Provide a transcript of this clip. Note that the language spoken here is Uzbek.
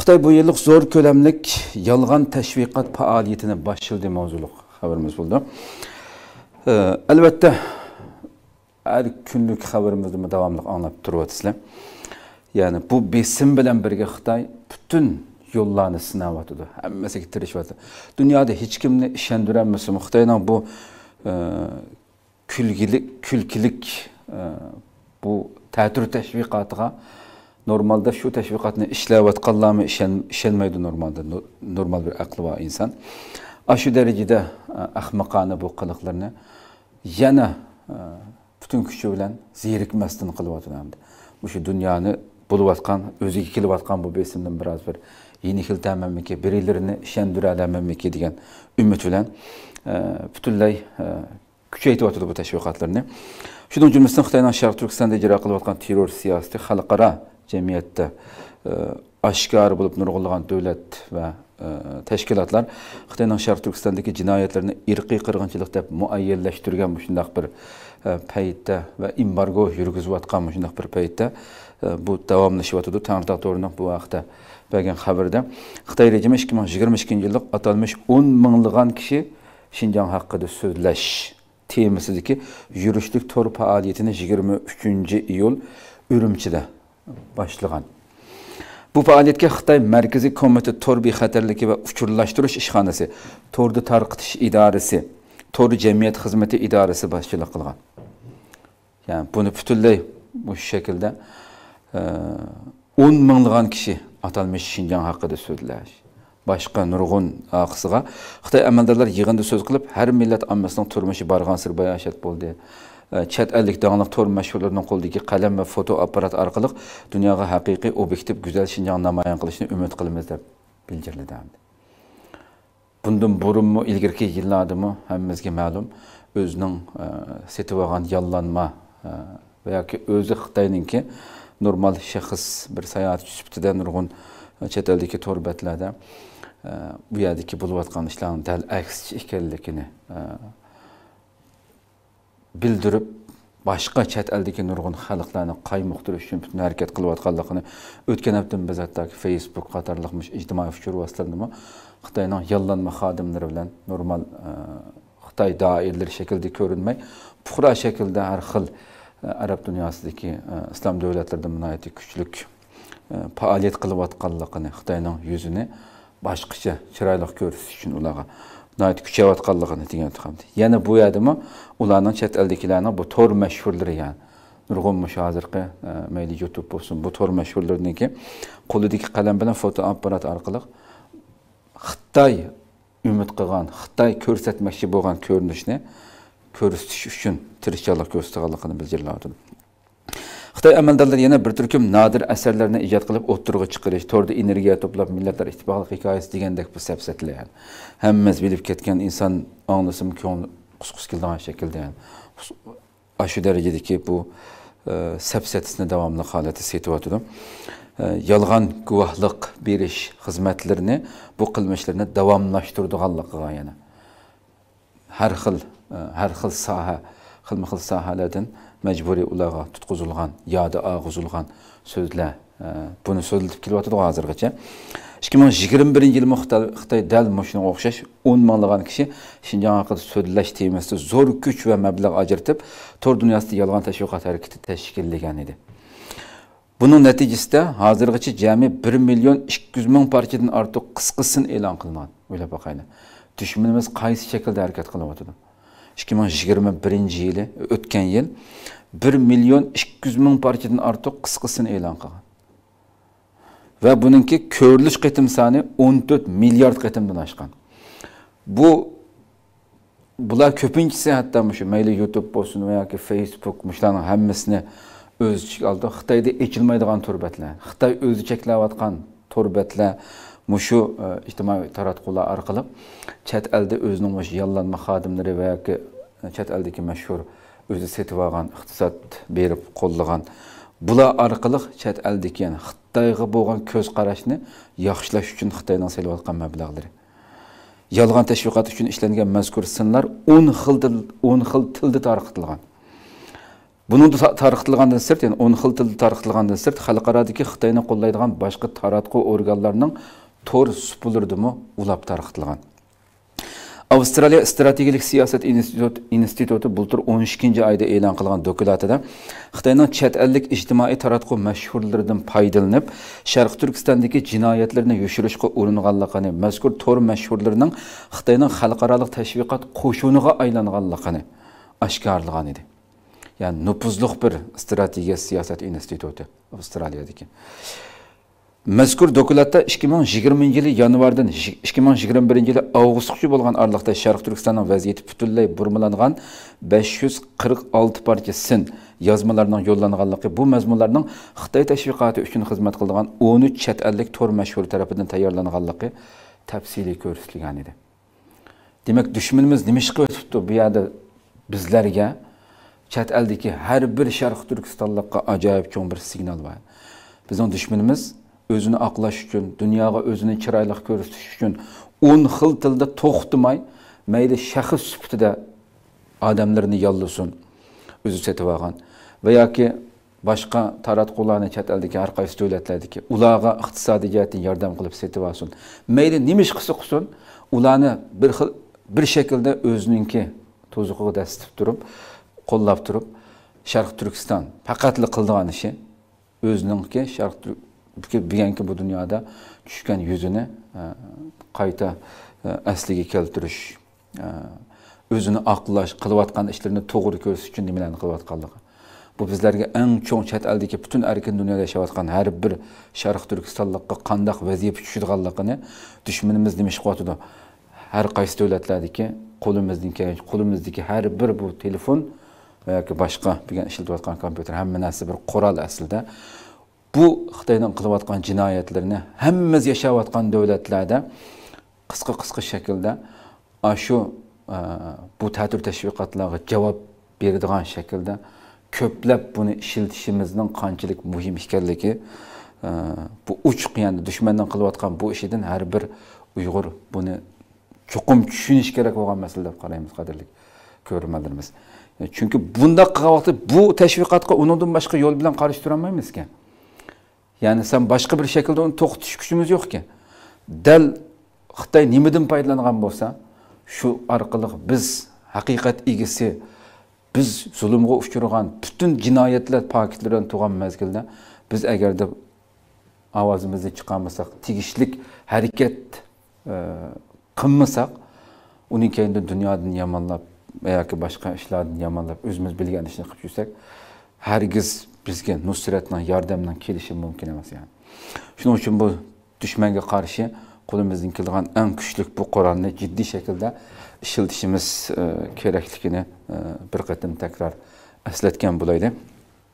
Xitoy bu yillik zo'r kölemlik yalgan teşvikat faoliyatini boshladi mavzuliq haberimiz bo'ldi e, ee, albatta har kunlik xabarimizni davomli anglab turyapsizlar ya'ni bu besim bilan birga xitoy butun yo'llarni sinayotidi hammasiga tirishyapti dunyoda hech kimni ishontirolmasin xitoyni bu e, kulgilik kulkilik e, bu ta'tir tashviqotiga normalda shu tashviqotni işen ishonmaydi normalde normal bir aqli bor inson ana shu darajada ahmoqona bu qiliqlarni yana butun kuchi bilan zerikmasdan qilyotgan hamda o'sha dunyoni bo'layotgan o'ziga kelayotgan bu besimden biraz bir yenihiltamanmiki birlarini ishondira olamanmiki degan umid bilan butunlay kuchaytiryotdi bu teşvikatlarını. shuning jumlasidan xitoyning sharq Türkistan'da ijro kılıklarını terör siyosati halkara, jamiyatda aşkar e, bo'lib nurg'ulg'an davlat va e, tashkilotlar xitoyning sharq turkistondagi jinoyatlarni irqiy qirg'inchilik deb muayyanlashtirgan shundoq bir e, paytda va embargo yurgizayotgan shundoq bir paytda bu davomlashyotidi Tanrıda to'rini bu haqda bergan xabarda xitoy rejimi 2022 ming yigirma atalmış 10 atalmish kişi minglagan kishi shinjong haqida yürüşlük temasidagi yurishlik to'r faoliyatini 23 iyul urumchida boshlagan bu faoliyatga xitoy markaziy komiteti Torbi bexatarligi va uchurlashtirish ishxonasi to'rni tarqitish idorasi to'r jamiyat xizmati idorasi boshchilik qilgan ya'ni buni butunlay bu shaklda e, o'n minglagan kishi atalmish shinjon haqida so'zlash boshqa nurg'un oqisiga xitoy amaldorlar yig'inda so'z qilib har millat ammasining turmushi borgan sir bayashat bo'ldi chet dağınıq tor məşhurlarının qoldakı qələm və fotoaparat arqalıq dünyaya həqiqi, obyektiv, gözəl Şinjan namayan qılışını ümid qılımız deyə bildirildi. Bundan burunmu, ilgirki yıllardımı həmmizə məlum özünün ə, setib olğan yallanma ə, və ya ki özü Xitayınınki normal şəxs bir səyahətçi sifatında nurgun chet eldəki tor bətlərdə bu yerdəki bulub atqan işlərin dəl əks ikənligini bildirib boshqa chet eldagi nurg'un xalqlarni qaymoqtirish uchun butun harakat qilayotganligini o'tgan hafta biz hattoki facebook qatorliq ijtimoiy uchur vositalarida xitoyning yollanma xodimlari bilan normal e, xitoy doirlari shaklida ko'rinmay puhra shaklda har xil e, arab dunyosidagi e, islom davlatlarida munoyati kuchlik faoliyat qilayotganligini xitoyning yuzini boshqacha chiroyli ko'rsatish uchun ularga kuchayotganligini degan tuhamdi yana bu yadimi ularning chet eldagilarni bu to'r mashhurlari ya'ni nurg'un mushu hozirgi e, mayli youtube bo'lsin bu to'r mashhurlarniki qo'lidagi qalam bilan fotoapparat orqali xitoy umid qilgan xitoy ko'rsatmoqchi bo'lgan ko'rinishni ko'rsatish uchun tirishchonlik ko'rsatganligini bildiradi Xitay əməldarları yenə bir türküm nadir əsərlərini icad qılıb otturuğa çıxırış, torda energiya toplab millətlər ittifaqlıq hekayəsi deyəndək bu səbsətləyən. Həmməz bilib ketgən insan anlasın ki, onu qusqus kildan şəkildə yəni aşı dərəcədəki bu ə, e, səbsətisini davamlı haləti situatıdır. E, Yalğan güvahlıq beriş xidmətlərini bu qilmishlarni davomlashtirdiganligiga yana har xil e, har xil soha xilma xil sohalardan majburiy ularga tutqizilgan yoda og'izilgan so'zlar e, buni so'zilib kelyotidi hozirgacha ikki ming yigirma birinchi yili xitoy dal shunga o'xshash o'n minglagan kishi shinjon haqida so'zlash temasida zo'r kuch va mablag' ajratib to'r dunyosida yolg'on tashviqot harakati tashkillagan edi buni natijasida hozirgacha jami bir million ikki yuz ming parchadan ortiq qisqasin e'lon qilingan o'ylab boqaylik dushmanimiz qaysi shaklda harakat qilyotidi ikki ming yigirma birinchi yili o'tgan yil bir million ikki yuz ming parchadan ortiq qisqasini e'lon qilgan va buningki ko'rilish qitim soni o'n to'rt milliard qatimdan oshgan bu bular ko'pinchasi hatto shu mayli youtube bo'lsin yoki facebook shularni hammasini o'z ichiga oldi xitoyda echilmaydigan turbatlar xitoy o'zi cheklayotgan turbatlar Мұшу иҗтимаи таратқулар аркылы чат әлді өзінің муш ялланма хадимләре вәки чат әлдәге мәшһүр өзі сетіп алған иқтисат беріп қолдаған Бұла арқылы чат әлдекен қытайға болған көзқарашны яқшылаш үшін қытайдан сайлап жатқан мәблағлары жалған тәшвиқат үшін ішленген мәзкүр сынлар он хыл он хыл тілді тарқытылған бұны тарқытылғандан сырт яғни он хыл тілді тарқытылғандан сырт халықарадағы қытайны қолдайдыған басқа таратқы органдарының тор сұпылырды мұ ұлап тарықтылған. Австралия стратегілік сиясет институты бұлтыр 13-кенде айды елан қылған докулатыда Қытайның чәт әлік іждімаи таратқы мәшһүрлердің пайдылынып, Шарқ Түркістандекі жинайетлеріні үшірішқы ұрынғаллақаны, мәзгүр тор мәшһүрлерінің Қытайның қалқаралық тәшвиқат қошуыныға айланғаллақаны, ашқарлыған еді. Нұпызлық бір стратегия сиясет институты Австралиядекен. mazkur dokladda 2020 yili yanvardan 2021 yili avgustgacha bo'lgan oraliqda sharq turkistonning vaziyati butunlay burmalangan 546 parcha sin yozmalarning yo'llanganligi bu mazmunlarning xitoy tashviqoti uchun xizmat qilgan 13 chet ellik to'r mashhur tarafidan tayyorlanganligi tafsiliy ko'rsatilgan edi demak dushmanimiz nima ish qilyotibdi bu yerda bizlarga chet eldagi har bir sharq turkistonlikqa ajoyib cho'ng bir signal bor bizning dushmanimiz özünü aqlaş üçün, dünyaya özünü chiroyli ko'rsatish üçün, o'n xil tilda to'xtamay mayli shaxs sifatida odamlarni yollasin o'zi setib olgan va yoki boshqa taratqularni chet eldagi har qaysi davlatlardagi ularga iqtisodiy ki, ulağa ixtisadi setib yardım mayli nima ish qilsa qilsin ularni bir ulağını bir shaklda özününki to'ziqiga dastib turib qo'llab turib Türkistan, turkiston faqatli qildigan özününki o'zininki sharq bugungi bu dunyoda tushgan yuzini e, qayta e, asliga keltirish e, o'zini oqlash qilayotgan ishlarini to'g'ri ko'rish uchun nimalarni qilayotganligi bu bizlarga eng cho'ng chet eldagi butun erkin dunyoda yashayotgan har bir sharq turkistonlikqa qandaq vazifa tushirganligini dushmanimiz nima ish qilyotidi har qaysi davlatlardagi qo'limizdan kelgan qo'limizdagi har bir bu telefon yoki boshqa bilgan ishlatayotgan kompyuter hamma narsa bir qurol aslida bu xitoyning qilayotgan jinoyatlarni hammamiz yashayotgan davlatlarda qisqa qisqa shaklda shu bu ta'til tashviqotlarga javob beradigan shaklda ko'plab buni ishiltishimizning qanchalik muhim ekanligi bu uch qiyanda dushmandan qilayotgan bu ishidan har bir uyg'ur buni chuqum tushunish kerak bo'lgan masala deb qaraymiz qadrli ko'rmalarimiz chunki bundoq qilyapti vaqtda bu tashviqotga undan boshqa yo'l bilan tura turolmaymizkan ya'ni sen boshqa bir shaklda uni to'xtatish kuchimiz ki. dal xitoy nimadan foydalangan bo'lsa shu orqali biz haqiqat ilgisi, biz zulmga uchragan butun jinoyatlar paketlerden tug'an mezgilde, biz agarda ovozimizni chiqarmasak tegishlik harakat e, qilmasak uni keyin dunyodan yomonlab yoki boshqa ishlarni yomonlab o'zimiz bilgan ishni qilib yursak hargiz bizga nusrat bilan yordam bilan kelishi mumkin emas ya'ni shuning uchun bu dushmanga qarshi qo'limizdan kelgan eng kuchli bu qurolni jiddiy shaklda ishlatishimiz e, kerakligini e, bir qatim takror eslatgan bo'laylik